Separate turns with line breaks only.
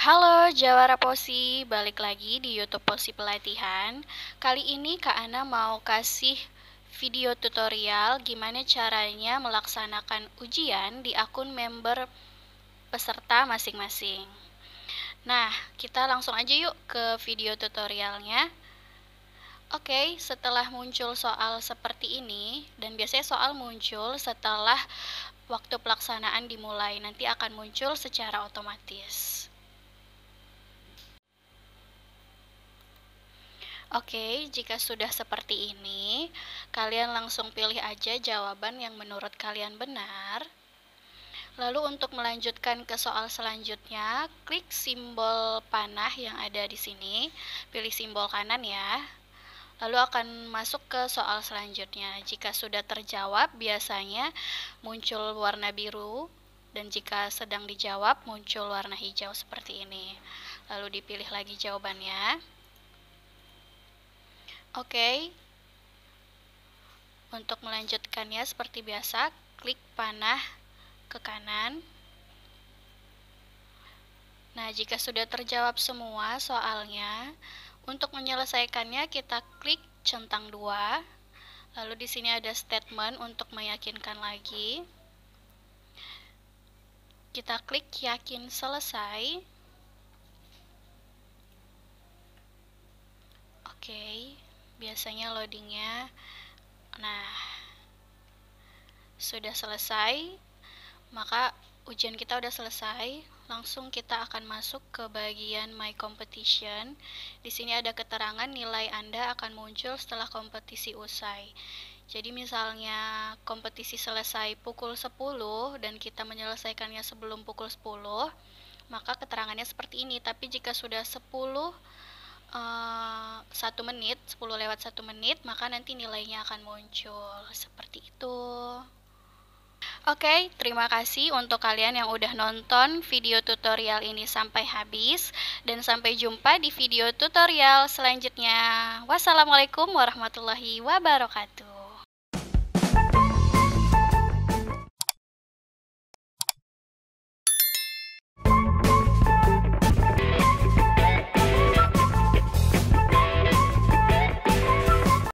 Halo Jawara Posi, balik lagi di YouTube Posi Pelatihan. Kali ini Kak Ana mau kasih video tutorial gimana caranya melaksanakan ujian di akun member peserta masing-masing. Nah, kita langsung aja yuk ke video tutorialnya. Oke, okay, setelah muncul soal seperti ini, dan biasanya soal muncul setelah waktu pelaksanaan dimulai, nanti akan muncul secara otomatis. Oke, jika sudah seperti ini, kalian langsung pilih aja jawaban yang menurut kalian benar. Lalu untuk melanjutkan ke soal selanjutnya, klik simbol panah yang ada di sini, pilih simbol kanan ya. Lalu akan masuk ke soal selanjutnya. Jika sudah terjawab, biasanya muncul warna biru dan jika sedang dijawab muncul warna hijau seperti ini. Lalu dipilih lagi jawabannya. Oke. Okay. Untuk melanjutkannya seperti biasa, klik panah ke kanan. Nah, jika sudah terjawab semua soalnya, untuk menyelesaikannya kita klik centang dua. Lalu di sini ada statement untuk meyakinkan lagi. Kita klik yakin selesai. biasanya loadingnya nah sudah selesai maka ujian kita udah selesai langsung kita akan masuk ke bagian my competition di sini ada keterangan nilai anda akan muncul setelah kompetisi usai jadi misalnya kompetisi selesai pukul 10 dan kita menyelesaikannya sebelum pukul 10 maka keterangannya seperti ini tapi jika sudah 10 Eh, satu menit 10 lewat satu menit maka nanti nilainya akan muncul seperti itu Oke, okay, terima kasih untuk kalian yang udah nonton video tutorial ini sampai habis dan sampai jumpa di video tutorial selanjutnya. Wassalamualaikum warahmatullahi wabarakatuh.